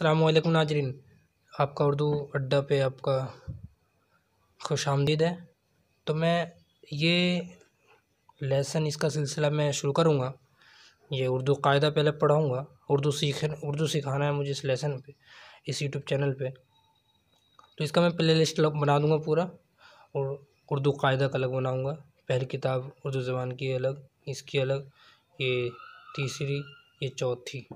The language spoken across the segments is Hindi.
अल्लाम नाजरीन आपका उर्दू अड्डा पे आपका खुश आमदीद है तो मैं ये लेसन इसका सिलसिला मैं शुरू करूँगा ये उर्दू कायदा पहले पढ़ाऊँगा उर्दू सीख उर्दू सिखाना है मुझे इस लेसन पे इस यूट्यूब चैनल पे तो इसका मैं प्ले लिस्ट बना दूँगा पूरा और उर्दू कायदा का अलग बनाऊँगा पहली किताब उर्दू ज़बान की अलग इसकी अलग ये तीसरी ये चौथी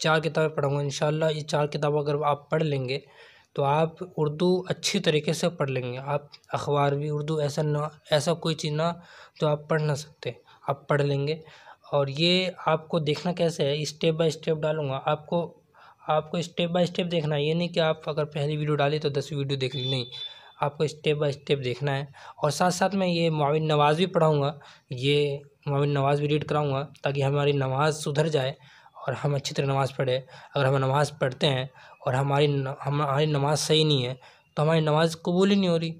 चार किताबें पढ़ाऊँगा इंशाल्लाह ये चार किताब अगर आप पढ़ लेंगे तो आप उर्दू अच्छी तरीके से पढ़ लेंगे आप अखबार भी उर्दू ऐसा ना ऐसा कोई चीज़ ना जो आप पढ़ ना सकते आप पढ़ लेंगे और ये आपको देखना कैसे है स्टेप बाय स्टेप डालूंगा आपको आपको स्टेप बाय स्टेप देखना है ये नहीं कि आप अगर पहली वीडियो डाली तो दसवीं वीडियो देख ली नहीं आपको स्टेप बाय स्टेप देखना है और साथ साथ मैं ये माविन नवाज़ भी पढ़ाऊँगा ये माविन नवाज़ भी रीड कराऊँगा ताकि हमारी नमाज़ सुधर जाए और हम अच्छी तरह नमाज़ पढ़े अगर हम नमाज़ पढ़ते हैं और हमारी हमारी नमाज़ सही नहीं है तो हमारी नमाज़ कबूल ही नहीं हो रही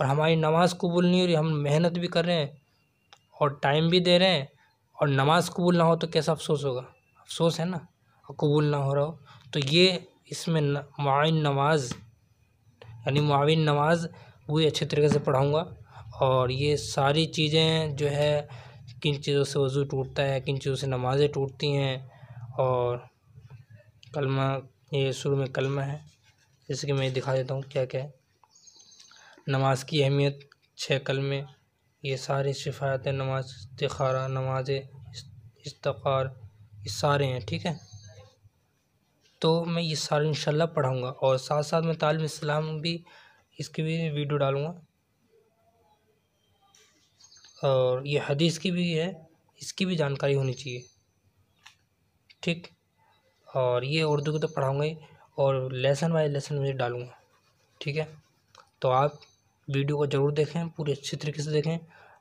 और हमारी नमाज़ कबूल नहीं हो रही हम मेहनत भी कर रहे हैं और टाइम भी दे रहे हैं और नमाज़ कबूल ना हो तो कैसा अफसोस होगा अफसोस है ना और कबूल ना हो रहा हो तो ये इसमें माविन नमाज यानी माविन नमाज पूरी अच्छे तरीके से पढ़ाऊँगा और ये सारी चीज़ें जो है किन चीज़ों से वज़ू टूटता है किन चीज़ों से नमाज़ें टूटती हैं और कलमा ये शुरू में कलमा है जैसे कि मैं दिखा देता हूँ क्या क्या है नमाज की अहमियत छः कलमे ये सारी शिफायतें नमाज इस्तारा नमाज इस्तार ये सारे हैं ठीक है तो मैं ये सारे इंशाल्लाह पढ़ाऊँगा और साथ साथ मैं तालब इस्लाम भी इसकी भी वीडियो डालूँगा और ये हदीस की भी है इसकी भी जानकारी होनी चाहिए ठीक और ये उर्दू को तो पढ़ाऊँगा ही और लेसन वाइज लेसन मुझे डालूँगा ठीक है तो आप वीडियो को ज़रूर देखें पूरे अच्छी तरीके से देखें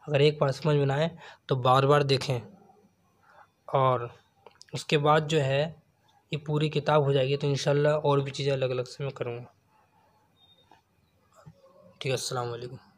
अगर एक बार समझ में आए तो बार बार देखें और उसके बाद जो है ये पूरी किताब हो जाएगी तो इन और भी चीज़ें अलग अलग से मैं करूँगा ठीक है अलैक्म